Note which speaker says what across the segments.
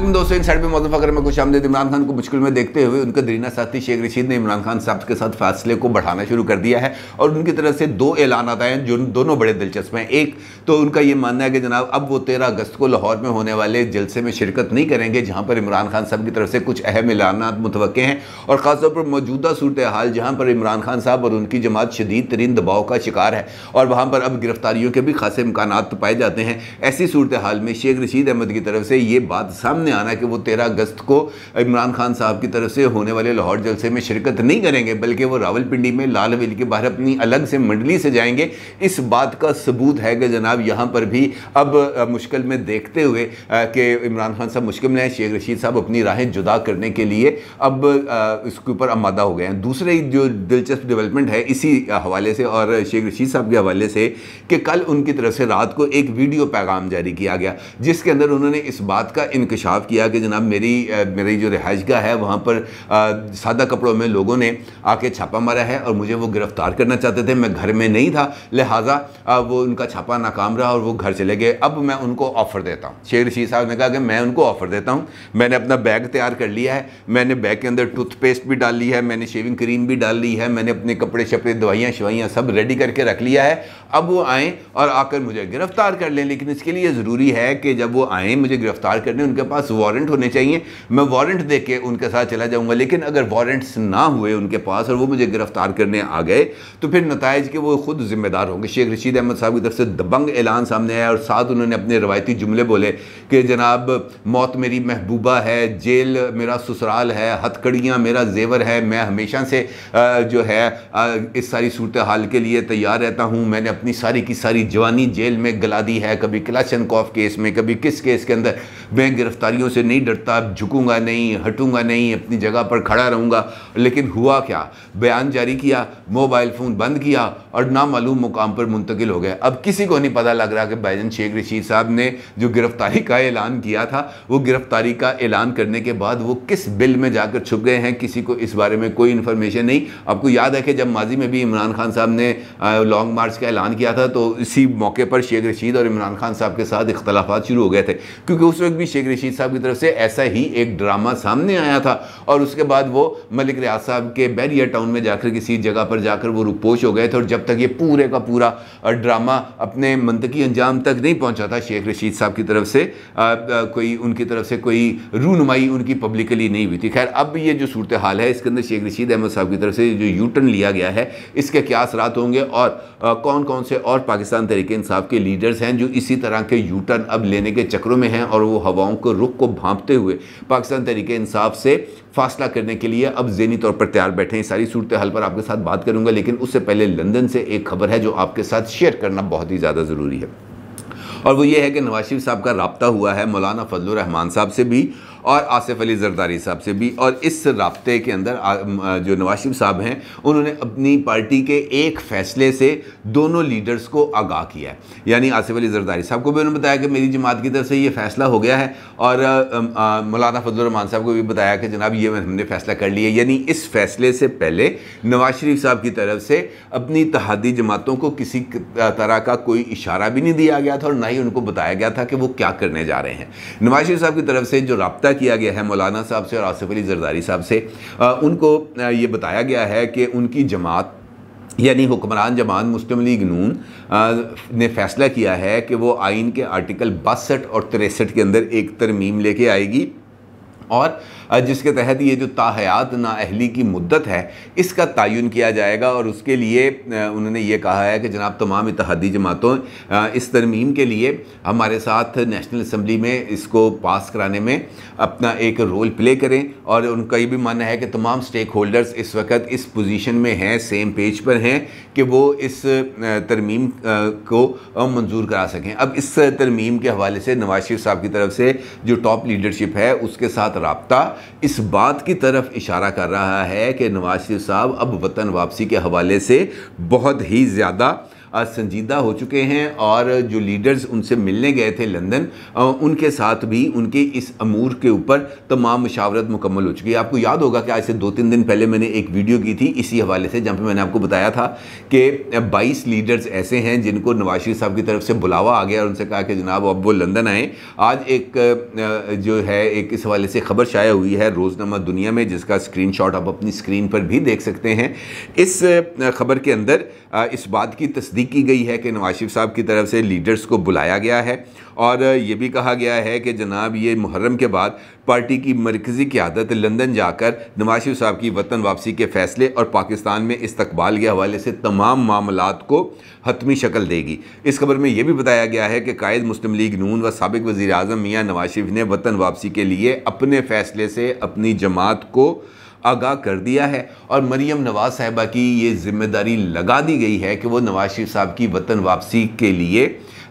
Speaker 1: दोस्तों इन साइड पर मौजूद अगर मैं कुछ आमदेद इमरान खान को मुश्किल में देखते हुए उनके दरीना साथी शेख रशीद ने इमरान खान साहब के साथ फासले को बढ़ाना शुरू कर दिया है और उनकी तरफ से दो ऐलान आए हैं जो दोनों बड़े दिलचस्प हैं एक तो उनका यह मानना है कि जनाब अब वो तेरह अगस्त को लाहौर में होने वाले जलसे में शिरकत नहीं करेंगे जहाँ पर इमरान खान साहब की तरफ से कुछ अहम ऐलाना मुतव हैं और ख़ासतौर पर मौजूदा सूरत हाल जहाँ पर इमरान खान साहब और उनकी जमात शदीद तरीन दबाव का शिकार है और वहाँ पर अब गिरफ्तारियों के भी खासे इम्कान पाए जाते हैं ऐसी सूरत हाल में शेख रशीद अहमद की तरफ से ये बात सामने सामने आना कि वो तेरह अगस्त को इमरान खान साहब की तरफ से होने वाले लाहौर जलसे में शिरकत नहीं करेंगे बल्कि वो रावलपिंडी में लाल हवेली के बाहर अपनी अलग से मंडली से जाएंगे इस बात का सबूत है कि जनाब यहाँ पर भी अब मुश्किल में देखते हुए कि इमरान खान साहब मुश्किल में शेख रशीद साहब अपनी राहें जुदा करने के लिए अब इसके ऊपर आमादा हो गए हैं दूसरे जो दिलचस्प डेवलपमेंट है इसी हवाले से और शेख रशीद साहब के हवाले से कि कल उनकी तरफ से रात को एक वीडियो पैगाम जारी किया गया जिसके अंदर उन्होंने इस बात का इंकशाफ इंसाफ किया कि जनाब मेरी मेरी जो रिहाइशगा है वहाँ पर सादा कपड़ों में लोगों ने आके छापा मारा है और मुझे वो गिरफ़्तार करना चाहते थे मैं घर में नहीं था लिहाजा वो उनका छापा नाकाम रहा और वो घर चले गए अब मैं उनको ऑफ़र देता हूँ शेर रशीद साहब ने कहा कि मैं उनको ऑफ़र देता हूँ मैंने अपना बैग तैयार कर लिया है मैंने बैग के अंदर टूथपेस्ट भी डाल ली है मैंने शेविंग क्रीम भी डाल ली है मैंने अपने कपड़े शपड़े दवाइयाँ शवाइयाँ सब रेडी करके रख लिया है अब वो आएँ और आकर मुझे गिरफ्तार कर लें लेकिन इसके लिए ज़रूरी है कि जब वो आएँ मुझे गिरफ्तार करने उनके पास वारंट होने चाहिए मैं वारंट दे के उनके साथ चला जाऊँगा लेकिन अगर वारंट्स ना हुए उनके पास और वो मुझे गिरफ्तार करने आ गए तो फिर नतज के वो खुद ज़िम्मेदार होंगे शेख रशीद अहमद साहब की तरफ से दबंग ऐलान सामने आया और साथ उन्होंने अपने रवायती जुमले बोले कि जनाब मौत मेरी महबूबा है जेल मेरा ससुराल है हथकड़ियाँ मेरा जेवर है मैं हमेशा से जो है इस सारी सूरत हाल के लिए तैयार रहता हूँ मैंने अपनी सारी की सारी जवानी जेल में गला दी है कभी कॉफ केस में कभी किस केस के अंदर मैं गिरफ्तारियों से नहीं डरता झुकूंगा नहीं हटूंगा नहीं अपनी जगह पर खड़ा रहूंगा लेकिन हुआ क्या बयान जारी किया मोबाइल फ़ोन बंद किया और नामालूम मुकाम पर मुंतकिल हो गया अब किसी को नहीं पता लग रहा कि बैजन शेख रशीद साहब ने जो गिरफ्तारी का ऐलान किया था वो गिरफ्तारी का ऐलान करने के बाद वो किस बिल में जाकर छुप गए हैं किसी को इस बारे में कोई इन्फॉर्मेशन नहीं आपको याद है कि जब माजी में भी इमरान खान साहब ने लॉन्ग मार्च का ऐलान ऐलान किया था तो इसी मौके पर शेख रशीद और इमरान खान साहब के साथ इख्तलाफा शुरू हो गए थे क्योंकि उस वक्त भी शेख रशीद साहब की तरफ से ऐसा ही एक ड्रामा सामने आया था और उसके बाद वो मलिक रियाज साहब के बैरियर टाउन में जाकर किसी जगह पर जाकर वो रुपोश हो गए थे और जब तक ये पूरे का पूरा ड्रामा अपने मनतकी अंजाम तक नहीं पहुँचा था शेख रशीद साहब की तरफ से कोई उनकी तरफ से कोई रूनुमाई उनकी पब्लिकली नहीं हुई थी खैर अब ये जो सूरत हाल है इसके अंदर शेख रशीद अहमद साहब की तरफ से जो यूटर्न लिया गया है इसके क्या असरात होंगे और आ, कौन कौन कौन से और पाकिस्तान तरीके इंसाफ के लीडर्स हैं जो इसी तरह के यूटर्न अब लेने के चक्रों में हैं और वो हवाओं को रुख को भांपते हुए पाकिस्तान तरीके इंसाफ से फासला करने के लिए अब जहनी तौर पर तैयार बैठे हैं सारी सूरत हाल पर आपके साथ बात करूंगा लेकिन उससे पहले लंदन से एक खबर है जो आपके साथ शेयर करना बहुत ही ज़्यादा ज़रूरी है और वो ये है कि नवाज शरीफ साहब का रबता हुआ है मौलाना फजल रहमान साहब से भी और आसिफ अली जरदारी साहब से भी और इस रबते के अंदर जो नवाज शरीफ साहब हैं उन्होंने अपनी पार्टी के एक फ़ैसले से दोनों लीडर्स को आगाह किया है यानी आसिफ अली जरदारी साहब को भी उन्होंने बताया कि मेरी जमात की तरफ से ये फ़ैसला हो गया है और मौलाना फजलरहमान साहब को भी बताया कि जनाब ये हमने फ़ैसला कर लिया यानी इस फ़ैसले से पहले नवाज शरीफ साहब की तरफ से अपनी तहादी जमातों को किसी तरह का कोई इशारा भी नहीं दिया गया था और ना ही उनको बताया गया था कि वो क्या करने जा रहे हैं नवाज शरीफ साहब की तरफ से जो रबता रबता किया गया है मौलाना साहब से और आसिफ अली जरदारी साहब से आ, उनको ये बताया गया है कि उनकी जमात यानी हुक्मरान जमान मुस्लिम लीग नून ने फैसला किया है कि वो आइन के आर्टिकल बासठ और तिरसठ के अंदर एक तरमीम लेके आएगी और जिसके तहत ये जो ताहयात नााहली की मुद्दत है इसका तयन किया जाएगा और उसके लिए उन्होंने ये कहा है कि जनाब तमाम इतिहादी जमातों इस तरमीम के लिए हमारे साथ नेशनल असम्बली में इसको पास कराने में अपना एक रोल प्ले करें और उनका ये भी मानना है कि तमाम स्टेक होल्डर्स इस वक्त इस पोजीशन में हैं सेम पेज पर हैं कि वो इस तरमीम को मंजूर करा सकें अब इस तरमीम के हवाले से नवाज शरीफ साहब की तरफ से जो टॉप लीडरशिप है उसके साथ रबता इस बात की तरफ इशारा कर रहा है कि नवाज शरीफ साहब अब वतन वापसी के हवाले से बहुत ही ज़्यादा संजीदा हो चुके हैं और जो लीडर्स उनसे मिलने गए थे लंदन उनके साथ भी उनके इस अमूर के ऊपर तमाम मशावरत मुकम्मल हो चुकी है आपको याद होगा कि आज से दो तीन दिन पहले मैंने एक वीडियो की थी इसी हवाले से जहाँ पर मैंने आपको बताया था कि बाईस लीडर्स ऐसे हैं जिनको नवाज शरीफ साहब की तरफ से बुलावा आ गया और उनसे कहा कि जनाब अब वो लंदन आएँ आज एक जो है एक इस हवाले से खबर शाया हुई है रोज़नामा दुनिया में जिसका स्क्रीन आप अपनी स्क्रीन पर भी देख सकते हैं इस खबर के अंदर इस बात की तस्दीक विनती की गई है कि नवाज शरीफ साहब की तरफ से लीडर्स को बुलाया गया है और ये भी कहा गया है कि जनाब ये मुहर्रम के बाद पार्टी की मरकज़ी क्यादत लंदन जाकर नवाज शरीफ साहब की वतन वापसी के फैसले और पाकिस्तान में इस्तबाल के हवाले से तमाम मामला को हतमी शक्ल देगी इस खबर में यह भी बताया गया है कि कायद मुस्लिम लीग नून व सबक वज़ी अजम मियाँ नवाज शरीफ ने वतन वापसी के लिए अपने फ़ैसले से अपनी जमात को आगाह कर दिया है और मरीम नवाज़ साहिबा की ये जिम्मेदारी लगा दी गई है कि वो नवाज शरीफ साहब की वतन वापसी के लिए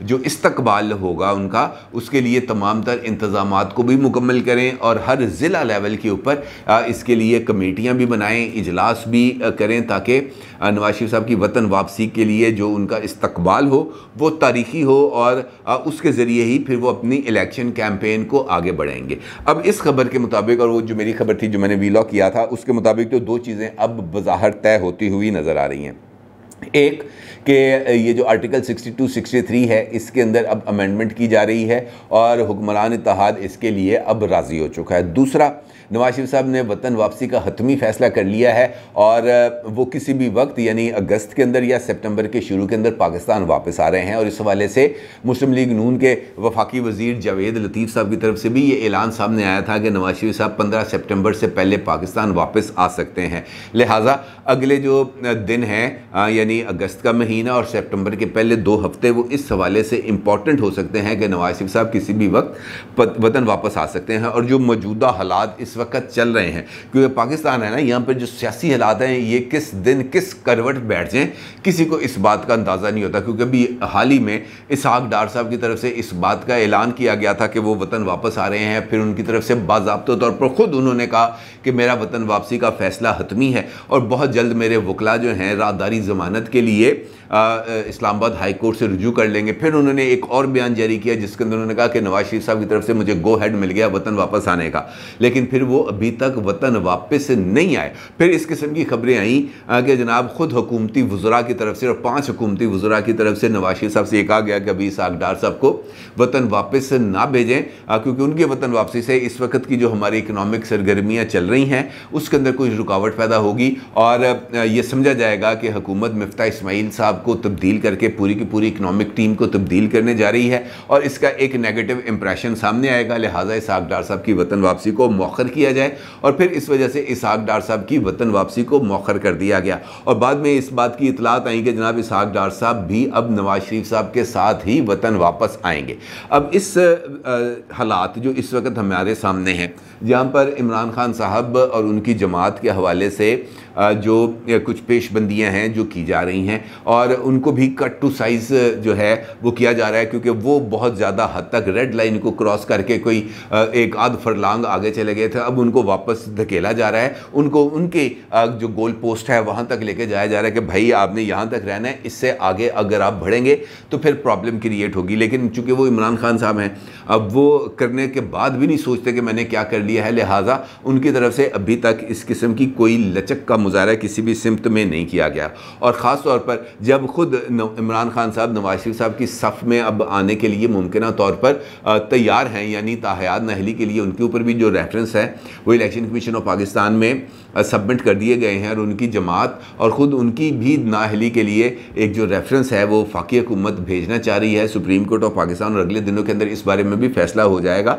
Speaker 1: जो इस्तबाल होगा उनका उसके लिए तमाम तर इंतज़ाम को भी मुकम्मल करें और हर ज़िला लेवल के ऊपर इसके लिए कमेटियाँ भी बनाएँ इजलास भी करें ताकि नवाज शरीफ साहब की वतन वापसी के लिए जो उनका इस्तबाल हो वो तारीखी हो और उसके ज़रिए ही फिर वो अपनी इलेक्शन कैम्पेन को आगे बढ़ाएंगे अब इस खबर के मुताबिक और वो जो मेरी खबर थी जो मैंने वीलॉ किया था उसके मुताबिक तो दो चीज़ें अब बज़ाहर तय होती हुई नज़र आ रही हैं एक कि ये जो आर्टिकल 62 63 है इसके अंदर अब अमेंडमेंट की जा रही है और हुक्मरान इतिहाद इसके लिए अब राज़ी हो चुका है दूसरा नवाज शरीफ साहब ने वतन वापसी का हतमी फ़ैसला कर लिया है और वो किसी भी वक्त यानी अगस्त के अंदर या सितंबर के शुरू के अंदर पाकिस्तान वापस आ रहे हैं और इस हवाले से मुस्लिम लीग नून के वफाकी वजीर जावेद लतीफ़ साहब की तरफ से भी ये ऐलान सामने आया था कि नवाज शरीफ साहब पंद्रह सेप्टेम्बर से पहले पाकिस्तान वापस आ सकते हैं लिहाजा अगले जो दिन हैं यानी अगस्त का महीना और सितंबर के पहले दो हफ्ते वो इस हवाले से इम्पॉर्टेंट हो सकते हैं कि नवाज शरीफ साहब किसी भी वक्त वतन वापस आ सकते हैं और जो मौजूदा हालात इस वक्त चल रहे हैं क्योंकि पाकिस्तान है ना यहाँ पर जो सियासी हालात हैं ये किस दिन किस करवट बैठ जाएँ किसी को इस बात का अंदाज़ा नहीं होता क्योंकि अभी हाल ही में इसहाक डार साहब की तरफ से इस बात का ऐलान किया गया था कि वो वतन वापस आ रहे हैं फिर उनकी तरफ से बाबा तौर पर ख़ुद उन्होंने कहा कि मेरा वतन वापसी का फ़ैसला हतमी है और बहुत जल्द मेरे वकला जो हैं राहदारी ज़मानत के लिए इस्लामाबाद हाई कोर्ट से रजू कर लेंगे फिर उन्होंने एक और बयान जारी किया जिसके अंदर उन्होंने कहा कि नवाज शरीफ साहब की तरफ से मुझे गो हैड मिल गया वतन वापस आने का लेकिन फिर वो अभी तक वतन वापस नहीं आए फिर इस किस्म की खबरें आईं कि जनाब खुद हुकूमती वजरा की तरफ से और पाँच हुकूमती वजरा की तरफ से नवाज शरीफ साहब से ये कहा गया कि अभी इसाक साहब को वतन वापस ना भेजें क्योंकि उनके वतन वापसी से इस वक्त की जो हमारी इकनॉमिक सरगर्मियाँ चल रही हैं उसके अंदर कुछ रुकावट पैदा होगी और ये समझा जाएगा कि हुकूमत मफ्ता इसमाइल साहब को तब्दील करके पूरी की पूरी इकनॉमिक टीम को तब्दील करने जा रही है और इसका एक नेगेटिव इंप्रेशन सामने आएगा लिहाजा इसहाक डार साहब की वतन वापसी को मौखर किया जाए और फिर इस वजह से इसहाक डार साहब की वतन वापसी को मौखर कर दिया गया और बाद में इस बात की इतलात आई कि जनाब इसाक डार साहब भी अब नवाज शरीफ साहब के साथ ही वतन वापस आएंगे अब इस हालात जो इस वक्त हमारे सामने हैं जहाँ पर इमरान खान साहब और उनकी जमात के हवाले से जो कुछ पेशबंदियाँ हैं जो की जा रही हैं और उनको भी कट टू साइज़ जो है वो किया जा रहा है क्योंकि वो बहुत ज़्यादा हद तक रेड लाइन को क्रॉस करके कोई एक आध फरलांग आगे चले गए थे अब उनको वापस धकेला जा रहा है उनको उनके जो गोल पोस्ट है वहाँ तक लेके जाया जा रहा है कि भाई आपने यहाँ तक रहना है इससे आगे अगर आप बढ़ेंगे तो फिर प्रॉब्लम क्रिएट होगी लेकिन चूंकि वो इमरान खान साहब हैं अब वो करने के बाद भी नहीं सोचते कि मैंने क्या कर लिया है लिहाजा उनकी तरफ से अभी तक इस किस्म की कोई लचक का मुजाहरा किसी भी सिमत में नहीं किया गया और ख़ास तौर पर जब खुद इमरान खान साहब नवाज शरीफ साहब की सफ़ में अब आने के लिए मुमकिन तौर पर तैयार हैं यानी ताहयात नहली के लिए उनके ऊपर भी जो रेफरेंस है वो इलेक्शन कमीशन ऑफ पाकिस्तान में सबमिट कर दिए गए हैं और उनकी जमात और ख़ुद उनकी भी नाहली के लिए एक जो रेफरेंस है वो फ़ाक़ी हुकूमत भेजना चाह रही है सुप्रीम कोर्ट ऑफ पाकिस्तान और अगले दिनों के अंदर इस बारे में भी फैसला हो जाएगा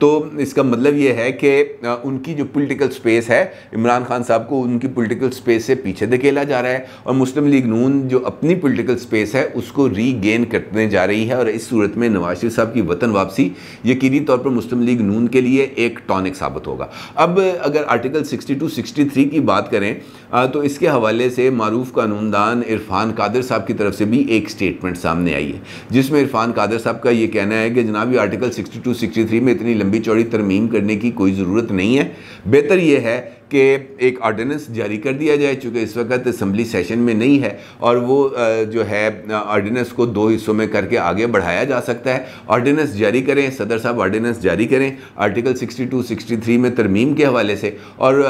Speaker 1: तो इसका मतलब ये है कि उनकी जो पोलिटिकल स्पेस है इमरान खान साहब को उनकी पोलिटिकल स्पेस से पीछे धकेला जा रहा है और मुस्लिम लीग नून जो अपनी पोलिटिकल स्पेस है उसको रीगेन करने जा रही है और इस सूरत में नवाज शरीफ साहब की वतन वापसी यकीनी तौर पर मुस्लिम लीग नून के लिए एक टॉनिक साबित होगा अब अगर आर्टिकल सिक्सटी टू 63 की बात करें तो इसके हवाले से मरूफ कानूनदान इरफान कादर साहब की तरफ से भी एक स्टेटमेंट सामने आई है जिसमें इरफान कादर साहब का ये कहना है कि जनाब आर्टिकल 62 63 में इतनी लंबी चौड़ी तरमीम करने की कोई ज़रूरत नहीं है बेहतर यह है कि एक ऑर्डिनेंस जारी कर दिया जाए चूँकि इस वक्त असम्बली सेशन में नहीं है और वो जो है ऑर्डिनेंस को दो हिस्सों में करके आगे बढ़ाया जा सकता है ऑर्डिनेंस जारी करें सदर साहब ऑर्डिनेंस जारी करें आर्टिकल 62 63 में तरमीम के हवाले से और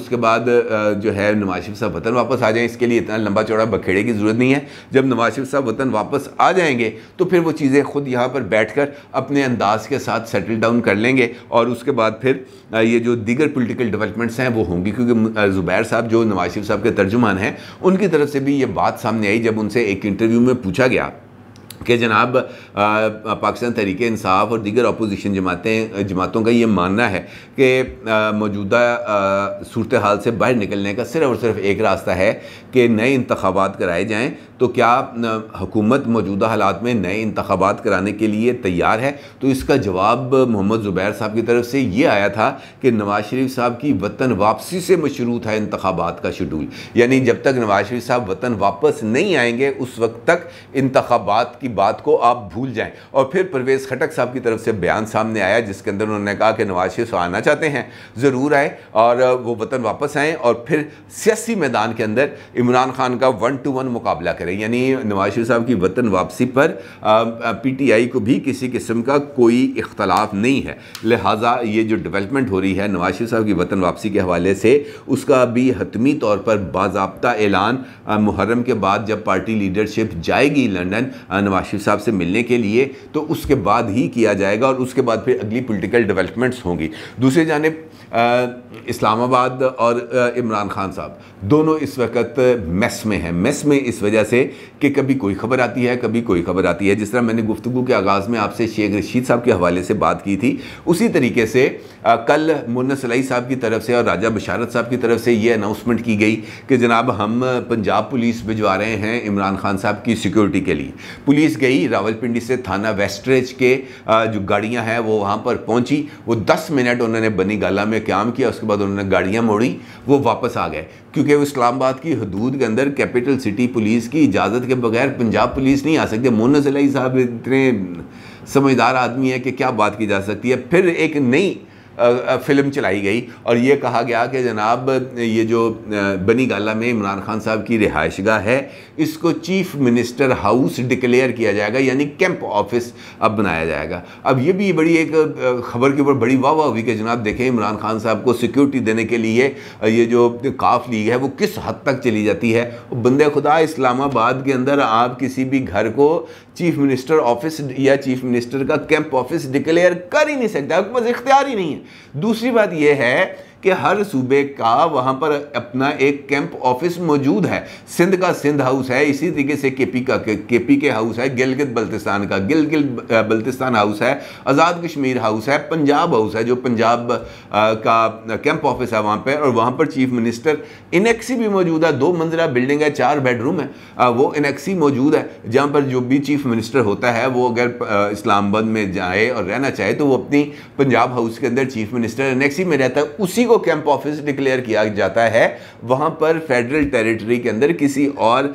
Speaker 1: उसके बाद जो है नवाज शरीफ साहब वतन वापस आ जाएँ इसके लिए इतना लंबा चौड़ा बखेड़े की ज़रूरत नहीं है जब नवाज शरीफ साहब वतन वापस आ जाएंगे तो फिर वो चीज़ें खुद यहाँ पर बैठ कर अपने अंदाज के साथ सेटल डाउन कर लेंगे और उसके बाद फिर ये जो दीगर पोलिटिकल डेवलपमेंट्स हैं वो होंगी क्योंकि ज़ुबैर साहब जो नवाज शरीफ साहब के तर्जुमान हैं उनकी तरफ से भी ये बात सामने आई जब उनसे एक इंटरव्यू में पूछा गया कि जनाब पाकिस्तान तरीके इंसाफ और दीगर अपोजिशन जमातें जमातों का ये मानना है कि मौजूदा सूरत हाल से बाहर निकलने का सिर्फ और सिर्फ एक रास्ता है कि नए इंतबात कराए जाएँ तो क्या हुकूमत मौजूदा हालात में नए इंतबात कराने के लिए तैयार है तो इसका जवाब मोहम्मद ज़ुबैर साहब की तरफ से ये आया था कि नवाज शरीफ साहब की वतन वापसी से मशरूत है इंतबात का शेड्यूल यानी जब तक नवाज शरीफ साहब वतन वापस नहीं आएंगे उस वक्त तक इंतबात की बात को आप भूल जाएँ और फिर परवेज़ खटक साहब की तरफ से बयान सामने आया जिसके अंदर उन्होंने कहा कि नवाज शरीफ साहब आना चाहते हैं ज़रूर आए और वो वतन वापस आएँ और फिर सियासी मैदान के अंदर इमरान खान का वन टू वन मुकाबला करें रहे हैं यानी नवाज शरीफ साहब की वतन वापसी पर पी टी आई को भी किसी किस्म का कोई इख्तलाफ नहीं है लिहाजा ये जो डेवलपमेंट हो रही है नवाज शरीफ साहब की वतन वापसी के हवाले से उसका भी हतमी तौर पर बाबा ऐलान मुहर्रम के बाद जब पार्टी लीडरशिप जाएगी लंडन नवाज शरीफ साहब से मिलने के लिए तो उसके बाद ही किया जाएगा और उसके बाद फिर अगली पोलिटिकल डिवेलपमेंट्स होंगी दूसरी जानब इस्लामाबाद और इमरान खान साहब दोनों इस वक्त मेस में हैं मेस में इस वजह से कि कभी कोई खबर आती है कभी कोई खबर आती है जिस तरह मैंने गुफ्तु के आगाज़ में आपसे शेख रशीद साहब के हवाले से बात की थी उसी तरीके से आ, कल मुन्ना सलाई साहब की तरफ से और राजा बशारत साहब की तरफ से ये अनाउंसमेंट की गई कि जनाब हम पंजाब पुलिस भिजवा रहे हैं इमरान खान साहब की सिक्योरिटी के लिए पुलिस गई रावलपिंडी से थाना वेस्टरेज के आ, जो गाड़ियाँ हैं वो वहाँ पर पहुँची वो दस मिनट उन्होंने बनी गाला में क्याम किया उसके बाद उन्होंने गाड़ियाँ मोड़ी वो वापस आ गए क्योंकि वो इस्लामाबाद की हदूद के अंदर कैपिटल सिटी पुलिस की इजाज़त के बगैर पंजाब पुलिस नहीं आ सकती मोनस अली साहब इतने समझदार आदमी है कि क्या बात की जा सकती है फिर एक नई फिल्म चलाई गई और ये कहा गया कि जनाब ये जो बनी गाला में इमरान खान साहब की रिहाइश है इसको चीफ मिनिस्टर हाउस डिक्लेयर किया जाएगा यानी कैंप ऑफिस अब बनाया जाएगा अब ये भी बड़ी एक खबर के ऊपर बड़ी वाह वाह हुई कि जनाब देखें इमरान खान साहब को सिक्योरिटी देने के लिए ये जो काफ लीग है वो किस हद तक चली जाती है बंदे खुदा इस्लामाबाद के अंदर आप किसी भी घर को चीफ मिनिस्टर ऑफिस या चीफ मिनिस्टर का कैंप ऑफिस डिक्लेयर कर ही नहीं सकता पास इख्तियार ही नहीं है दूसरी बात यह है कि हर सूबे का वहाँ पर अपना एक कैंप ऑफिस मौजूद है सिंध का सिंध हाउस है इसी तरीके से के पी का के पी के हाउस है गिलगित बल्तिस्तान का गिलगित बल्तिस्तान हाउस है आज़ाद कश्मीर हाउस है पंजाब हाउस है जो पंजाब का कैंप ऑफिस है वहाँ पर और वहाँ पर चीफ मिनिस्टर इनेक्सी भी मौजूद है दो मंजिला बिल्डिंग है चार बेडरूम है वो इनेक्सी मौजूद है जहाँ पर जो भी चीफ मिनिस्टर होता है वो अगर इस्लामाबाद में जाए और रहना चाहे तो वो अपनी पंजाब हाउस के अंदर चीफ मिनिस्टर इनेक्सी में रहता है उसी को कैंप ऑफिस डिक्लेयर किया जाता है वहाँ पर फेडरल टेरिटरी के अंदर किसी और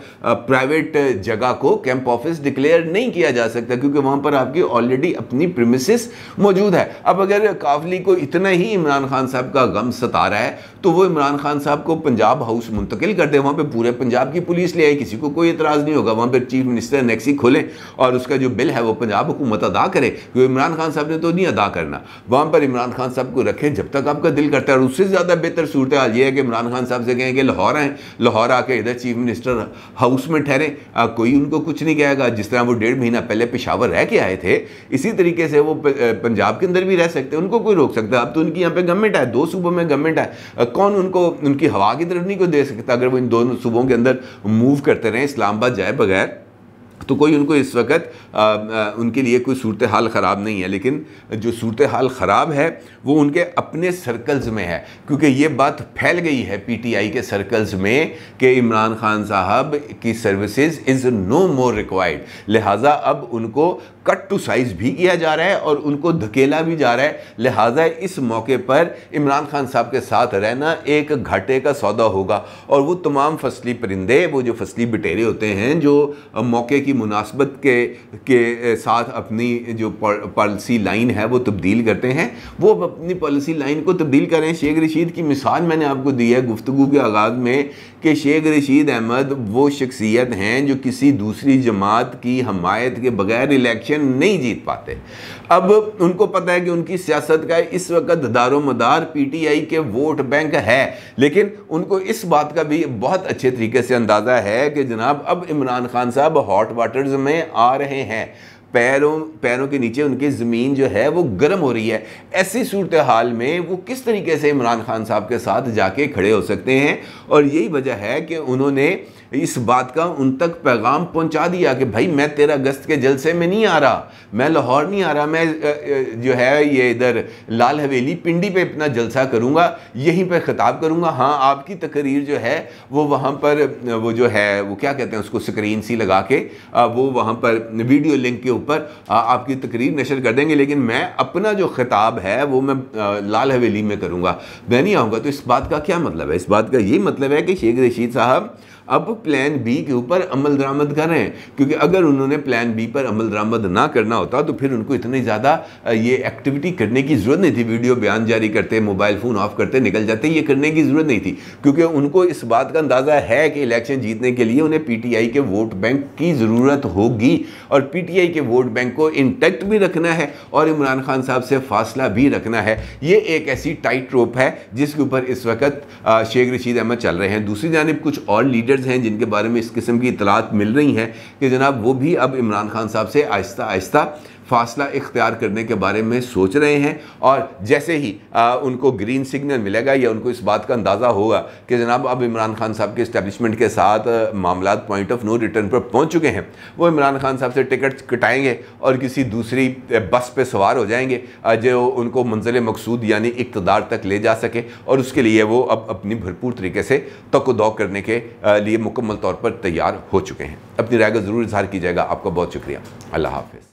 Speaker 1: प्राइवेट जगह को कैंप ऑफिस डिक्लेयर नहीं किया जा सकता क्योंकि वहाँ पर आपकी ऑलरेडी अपनी प्रिमिसिस मौजूद है अब अगर काफली को इतना ही इमरान खान साहब का गम सता रहा है तो वो इमरान खान साहब को पंजाब हाउस मुंतकिल कर दे वहाँ पर पूरे पंजाब की पुलिस ले आई किसी को कोई इतराज नहीं होगा वहाँ पर चीफ मिनिस्टर नेक्सी खोलें और उसका जो बिल है वो पंजाब हुकूमत अदा करे क्योंकि इमरान खान साहब ने तो नहीं अदा करना वहाँ पर इमरान खान साहब को रखें जब तक आपका दिल करता है उससे ज़्यादा बेहतर सूरत हाल ये है कि इमरान खान साहब से कहें कि लाहौर आएँ लाहौर आके इधर चीफ मिनिस्टर हाउस में ठहरें कोई उनको कुछ नहीं कहेगा जिस तरह वो डेढ़ महीना पहले पेशावर रह के आए थे इसी तरीके से वो पंजाब के अंदर भी रह सकते हैं उनको कोई रोक सकता अब तो उनकी यहाँ पर गवर्नमेंट आए दो सूबों में गवर्नमेंट आए कौन उनको उनकी हवा की तरफ नहीं को दे सकता अगर वो इन दोनों सूबों के अंदर मूव करते रहें इस्लामाबाद जाए बगैर तो कोई उनको इस वक्त उनके लिए कोई सूरत हाल ख़राब नहीं है लेकिन जो सूरत हाल ख़राब है वो उनके अपने सर्कल्स में है क्योंकि ये बात फैल गई है पीटीआई के सर्कल्स में कि इमरान खान साहब की services is no more required लिहाजा अब उनको कट टू साइज़ भी किया जा रहा है और उनको धकेला भी जा रहा है लिहाजा इस मौके पर इमरान खान साहब के साथ रहना एक घाटे का सौदा होगा और वो तमाम फसली परिंदे वो जो फसली बटेरे होते हैं जो मौके की की मुनासबत के के साथ अपनी जो पॉलिसी लाइन है वो तब्दील करते हैं वो अपनी पॉलिसी लाइन को तब्दील करें शेख रशीद की मिसाल मैंने आपको दी है गुफ्तु के आगाज़ में कि शेख रशीद अहमद वो शख्सियत हैं जो किसी दूसरी जमात की हमायत के बगैर इलेक्शन नहीं जीत पाते अब उनको पता है कि उनकी सियासत का इस वक्त दारोमदार पी टी आई के वोट बैंक है लेकिन उनको इस बात का भी बहुत अच्छे तरीके से अंदाज़ा है कि जनाब अब इमरान खान साहब हॉट क्वार्टर्स में आ रहे हैं पैरों पैरों के नीचे उनकी ज़मीन जो है वो गर्म हो रही है ऐसी सूरत हाल में वो किस तरीके से इमरान खान साहब के साथ जाके खड़े हो सकते हैं और यही वजह है कि उन्होंने इस बात का उन तक पैगाम पहुंचा दिया कि भाई मैं तेरह अगस्त के जलसे में नहीं आ रहा मैं लाहौर नहीं आ रहा मैं जो है ये इधर लाल हवेली पिंडी पे अपना जलसा करूँगा यहीं पर ख़िताब करूँगा हाँ आपकी तकरीर जो है वो वहाँ पर वो जो है वो क्या कहते हैं उसको स्क्रीन सी लगा के वो वहाँ पर वीडियो लिंक के ऊपर आपकी तकरीर नशर कर देंगे लेकिन मैं अपना जो खिताब है वो मैं लाल हवेली में करूँगा मैं नहीं आऊँगा तो इस बात का क्या मतलब है इस बात का ये मतलब है कि शेख रशीद साहब अब प्लान बी के ऊपर अमल दरामद करें क्योंकि अगर उन्होंने प्लान बी पर अमल दरामद ना करना होता तो फिर उनको इतनी ज़्यादा ये एक्टिविटी करने की ज़रूरत नहीं थी वीडियो बयान जारी करते मोबाइल फ़ोन ऑफ करते निकल जाते ये करने की ज़रूरत नहीं थी क्योंकि उनको इस बात का अंदाज़ा है कि इलेक्शन जीतने के लिए उन्हें पी के वोट बैंक की ज़रूरत होगी और पी के वोट बैंक को इंटेक्ट भी रखना है और इमरान खान साहब से फासला भी रखना है ये एक ऐसी टाइट रोप है जिसके ऊपर इस वक्त शेख रशीद अहमद चल रहे हैं दूसरी जानब कुछ और लीडर क्रिकेटर्स हैं जिनके बारे में इस किस्म की इतलात मिल रही हैं कि जनाब वो भी अब इमरान खान साहब से आहिस्ता आहिस्ता फासला इख्तियार करने के बारे में सोच रहे हैं और जैसे ही आ, उनको ग्रीन सिग्नल मिलेगा या उनको इस बात का अंदाज़ा होगा कि जनाब अब इमरान खान साहब के इस्टेबलिशमेंट के साथ मामला पॉइंट ऑफ नो रिटर्न पर पहुँच चुके हैं वो इमरान खान साहब से टिकट कटाएँगे और किसी दूसरी बस पर सवार हो जाएंगे जो उनको मंजिल मकसूद यानी इकतदार तक ले जा सके और उसके लिए वो अब अपनी भरपूर तरीके से तकदौ करने के लिए मुकम्मल तौर पर तैयार हो चुके हैं अपनी राय का ज़रूर इजहार कीजिएगा आपका बहुत शुक्रिया अल्लाह हाफिज़